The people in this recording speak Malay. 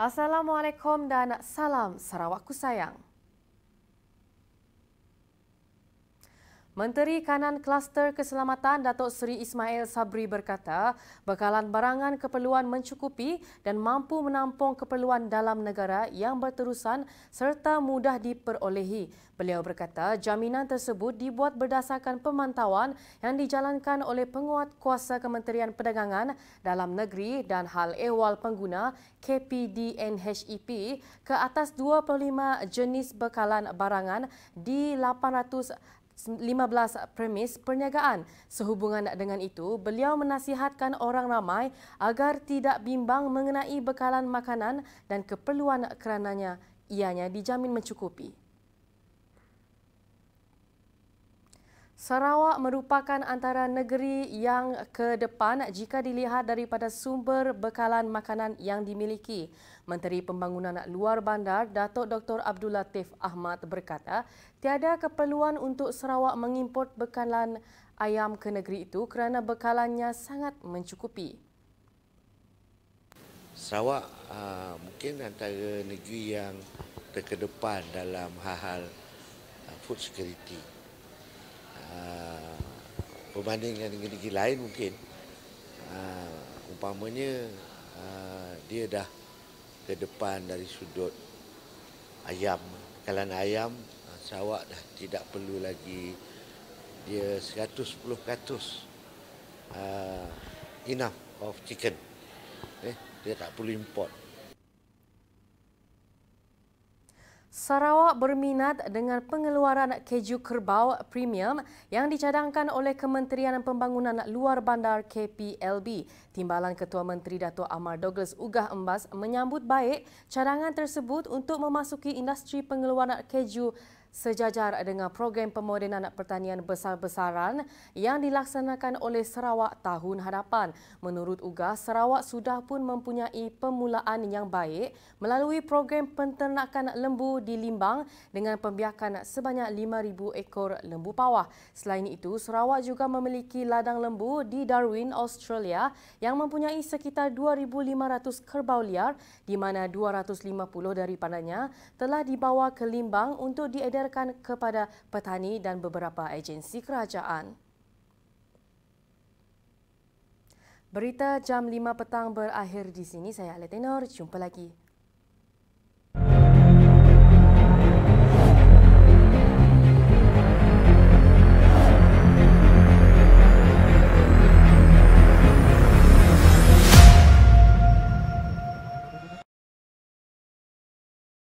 Assalamualaikum dan salam Sarawak sayang. Menteri Kanan Kluster Keselamatan Datuk Seri Ismail Sabri berkata, bekalan barangan keperluan mencukupi dan mampu menampung keperluan dalam negara yang berterusan serta mudah diperolehi. Beliau berkata, jaminan tersebut dibuat berdasarkan pemantauan yang dijalankan oleh penguat kuasa Kementerian Perdagangan dalam negeri dan hal ehwal pengguna KPDNHEP e ke atas 25 jenis bekalan barangan di 800 15 premis perniagaan. Sehubungan dengan itu, beliau menasihatkan orang ramai agar tidak bimbang mengenai bekalan makanan dan keperluan kerananya ianya dijamin mencukupi. Sarawak merupakan antara negeri yang ke depan jika dilihat daripada sumber bekalan makanan yang dimiliki. Menteri Pembangunan Luar Bandar Datuk Dr Abdul Latif Ahmad berkata, tiada keperluan untuk Sarawak mengimport bekalan ayam ke negeri itu kerana bekalannya sangat mencukupi. Sarawak ah, mungkin antara negeri yang terkedepan dalam hal-hal ah, food security. Ah, berbanding dengan negeri-negeri lain mungkin uh, umpamanya uh, dia dah ke depan dari sudut ayam kalan ayam uh, Sarawak dah tidak perlu lagi dia 110% uh, enough of chicken eh, dia tak perlu import Sarawak berminat dengan pengeluaran keju kerbau premium yang dicadangkan oleh Kementerian Pembangunan Luar Bandar KPLB. Timbalan Ketua Menteri Dato' Amar Douglas Ugah Embas menyambut baik cadangan tersebut untuk memasuki industri pengeluaran keju sejajar dengan program pemodenan pertanian besar-besaran yang dilaksanakan oleh Sarawak tahun hadapan. Menurut Ugas, Sarawak sudah pun mempunyai pemulaan yang baik melalui program penternakan lembu di Limbang dengan pembiakan sebanyak 5,000 ekor lembu pawah. Selain itu, Sarawak juga memiliki ladang lembu di Darwin, Australia yang mempunyai sekitar 2,500 kerbau liar di mana 250 daripadanya telah dibawa ke Limbang untuk diedarkan disiarkan kepada petani dan beberapa agensi kerajaan. Berita jam 5 petang berakhir di sini. Saya Aletenor, jumpa lagi.